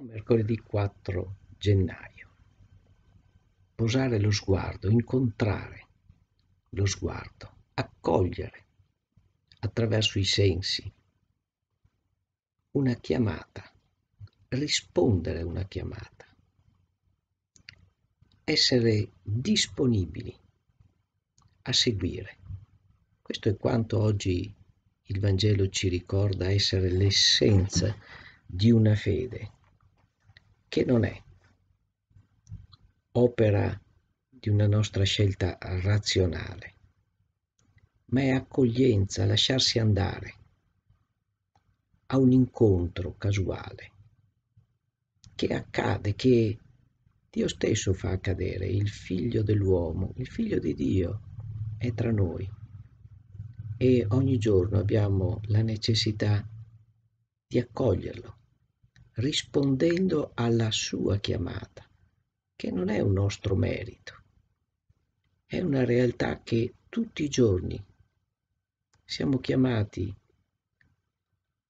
mercoledì 4 gennaio. Posare lo sguardo, incontrare lo sguardo, accogliere attraverso i sensi una chiamata, rispondere a una chiamata, essere disponibili a seguire. Questo è quanto oggi il Vangelo ci ricorda essere l'essenza di una fede che non è opera di una nostra scelta razionale, ma è accoglienza, lasciarsi andare a un incontro casuale che accade, che Dio stesso fa accadere, il figlio dell'uomo, il figlio di Dio è tra noi e ogni giorno abbiamo la necessità di accoglierlo rispondendo alla sua chiamata, che non è un nostro merito, è una realtà che tutti i giorni siamo chiamati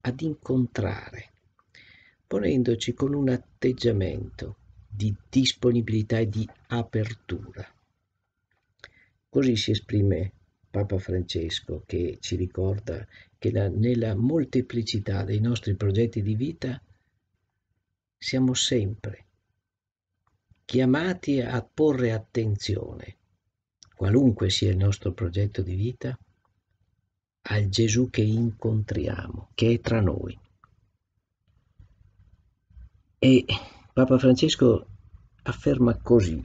ad incontrare, ponendoci con un atteggiamento di disponibilità e di apertura. Così si esprime Papa Francesco che ci ricorda che la, nella molteplicità dei nostri progetti di vita siamo sempre chiamati a porre attenzione, qualunque sia il nostro progetto di vita, al Gesù che incontriamo, che è tra noi. E Papa Francesco afferma così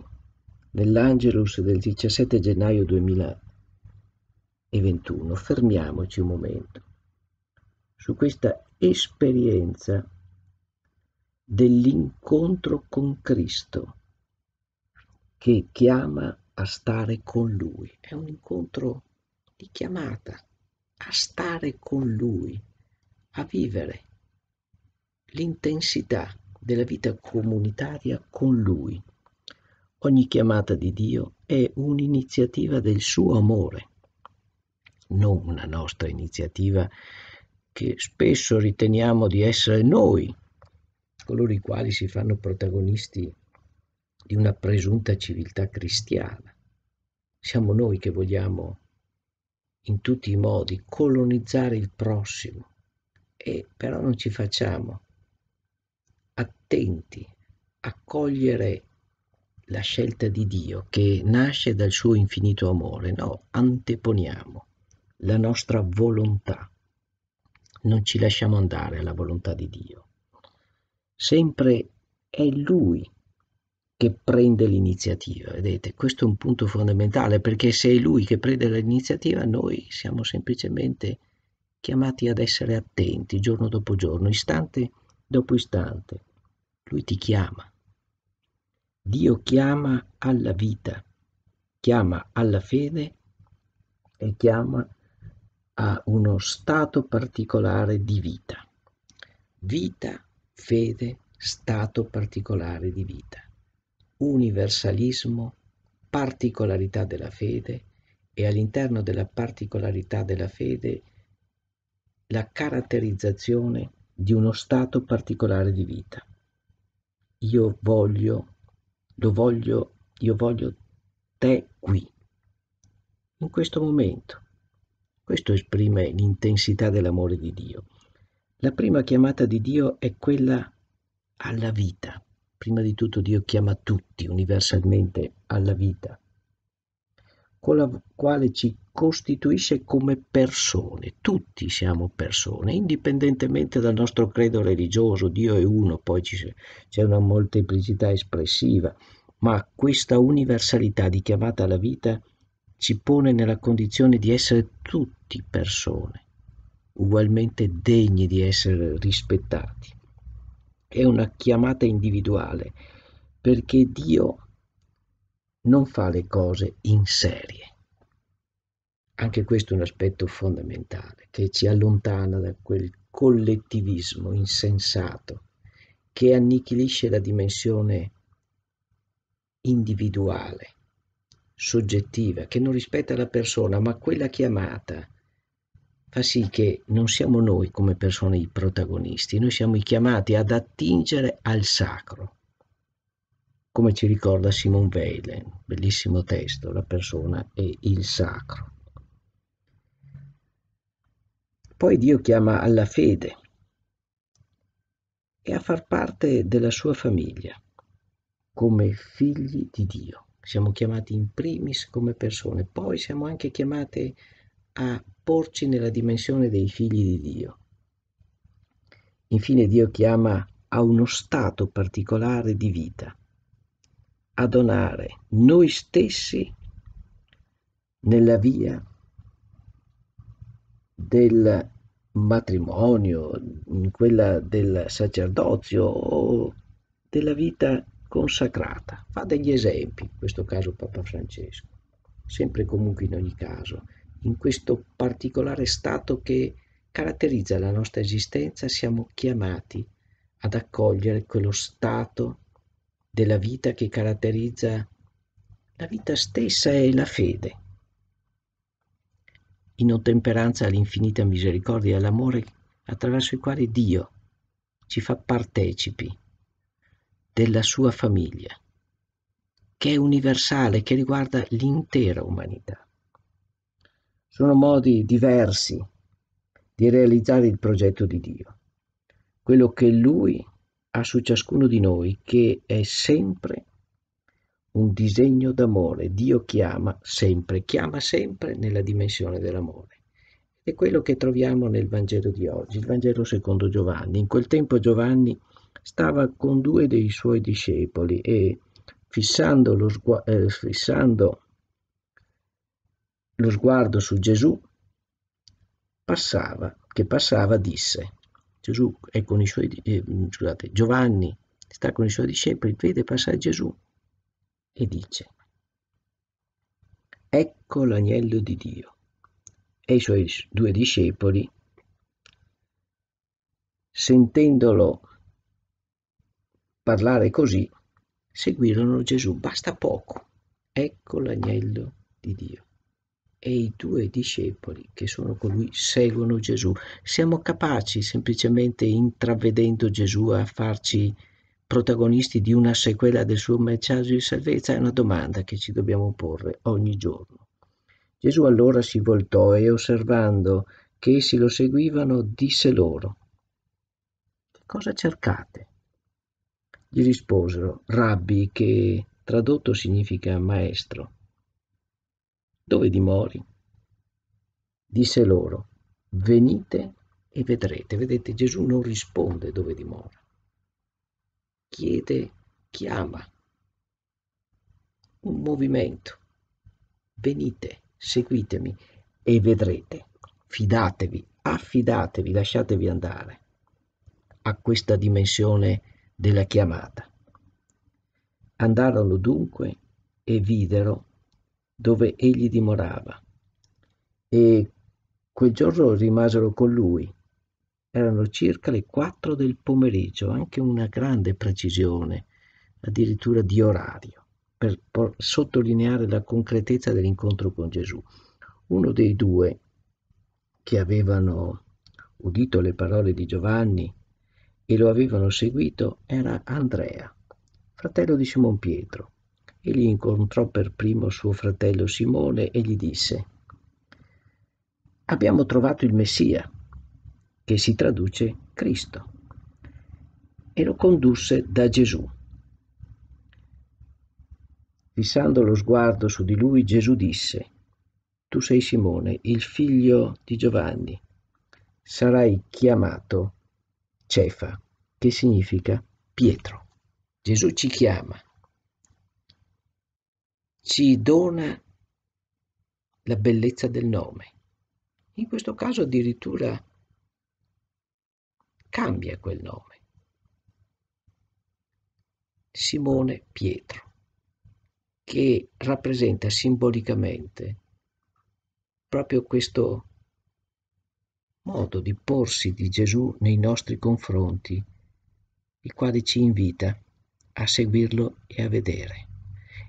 nell'Angelus del 17 gennaio 2021. Fermiamoci un momento su questa esperienza dell'incontro con Cristo che chiama a stare con Lui. È un incontro di chiamata a stare con Lui, a vivere l'intensità della vita comunitaria con Lui. Ogni chiamata di Dio è un'iniziativa del suo amore, non una nostra iniziativa che spesso riteniamo di essere noi coloro i quali si fanno protagonisti di una presunta civiltà cristiana. Siamo noi che vogliamo in tutti i modi colonizzare il prossimo e però non ci facciamo attenti a cogliere la scelta di Dio che nasce dal suo infinito amore, no, anteponiamo la nostra volontà, non ci lasciamo andare alla volontà di Dio sempre è lui che prende l'iniziativa, vedete? Questo è un punto fondamentale perché se è lui che prende l'iniziativa noi siamo semplicemente chiamati ad essere attenti giorno dopo giorno, istante dopo istante. Lui ti chiama. Dio chiama alla vita, chiama alla fede e chiama a uno stato particolare di vita. Vita fede, stato particolare di vita, universalismo, particolarità della fede e all'interno della particolarità della fede la caratterizzazione di uno stato particolare di vita. Io voglio, lo voglio, io voglio te qui, in questo momento. Questo esprime l'intensità dell'amore di Dio. La prima chiamata di Dio è quella alla vita. Prima di tutto Dio chiama tutti universalmente alla vita, con la quale ci costituisce come persone. Tutti siamo persone, indipendentemente dal nostro credo religioso. Dio è uno, poi c'è una molteplicità espressiva, ma questa universalità di chiamata alla vita ci pone nella condizione di essere tutti persone ugualmente degni di essere rispettati. È una chiamata individuale perché Dio non fa le cose in serie. Anche questo è un aspetto fondamentale che ci allontana da quel collettivismo insensato che annichilisce la dimensione individuale, soggettiva, che non rispetta la persona, ma quella chiamata fa sì che non siamo noi come persone i protagonisti, noi siamo chiamati ad attingere al sacro, come ci ricorda Simone Weil, bellissimo testo, la persona è il sacro. Poi Dio chiama alla fede e a far parte della sua famiglia come figli di Dio. Siamo chiamati in primis come persone, poi siamo anche chiamati a porci nella dimensione dei figli di Dio. Infine Dio chiama a uno stato particolare di vita, a donare noi stessi nella via del matrimonio, in quella del sacerdozio o della vita consacrata. Fa degli esempi, in questo caso Papa Francesco, sempre comunque in ogni caso in questo particolare stato che caratterizza la nostra esistenza, siamo chiamati ad accogliere quello stato della vita che caratterizza la vita stessa e la fede. In ottemperanza all'infinita misericordia e all'amore attraverso i quali Dio ci fa partecipi della sua famiglia, che è universale, che riguarda l'intera umanità. Sono modi diversi di realizzare il progetto di Dio, quello che Lui ha su ciascuno di noi, che è sempre un disegno d'amore. Dio chiama sempre, chiama sempre nella dimensione dell'amore. È quello che troviamo nel Vangelo di oggi, il Vangelo secondo Giovanni. In quel tempo Giovanni stava con due dei suoi discepoli e fissando, sgu- eh, fissando lo sguardo su Gesù passava, che passava disse, Gesù è con i suoi, eh, scusate, Giovanni sta con i suoi discepoli, vede passare Gesù e dice, ecco l'agnello di Dio. E i suoi due discepoli, sentendolo parlare così, seguirono Gesù. Basta poco. Ecco l'agnello di Dio e i due discepoli che sono con lui seguono Gesù. Siamo capaci semplicemente intravedendo Gesù a farci protagonisti di una sequela del suo messaggio di salvezza? È una domanda che ci dobbiamo porre ogni giorno. Gesù allora si voltò e osservando che essi lo seguivano disse loro, che cosa cercate? Gli risposero, rabbi che tradotto significa maestro dove dimori? Disse loro, venite e vedrete. Vedete, Gesù non risponde dove dimora. Chiede, chiama. Un movimento. Venite, seguitemi e vedrete. Fidatevi, affidatevi, lasciatevi andare a questa dimensione della chiamata. Andarono dunque e videro dove egli dimorava. E quel giorno rimasero con lui. Erano circa le quattro del pomeriggio, anche una grande precisione, addirittura di orario, per sottolineare la concretezza dell'incontro con Gesù. Uno dei due che avevano udito le parole di Giovanni e lo avevano seguito era Andrea, fratello di Simon Pietro. Egli incontrò per primo suo fratello Simone e gli disse, abbiamo trovato il Messia, che si traduce Cristo, e lo condusse da Gesù. Fissando lo sguardo su di lui, Gesù disse, Tu sei Simone, il figlio di Giovanni, sarai chiamato Cefa, che significa Pietro. Gesù ci chiama ci dona la bellezza del nome. In questo caso addirittura cambia quel nome. Simone Pietro, che rappresenta simbolicamente proprio questo modo di porsi di Gesù nei nostri confronti, il quale ci invita a seguirlo e a vedere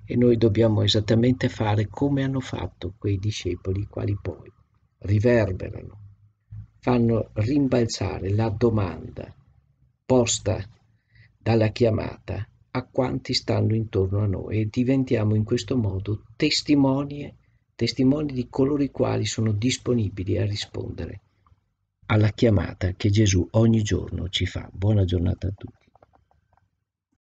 e noi dobbiamo esattamente fare come hanno fatto quei discepoli, quali poi riverberano, fanno rimbalzare la domanda posta dalla chiamata a quanti stanno intorno a noi e diventiamo in questo modo testimoni, testimoni di coloro i quali sono disponibili a rispondere alla chiamata che Gesù ogni giorno ci fa. Buona giornata a tutti.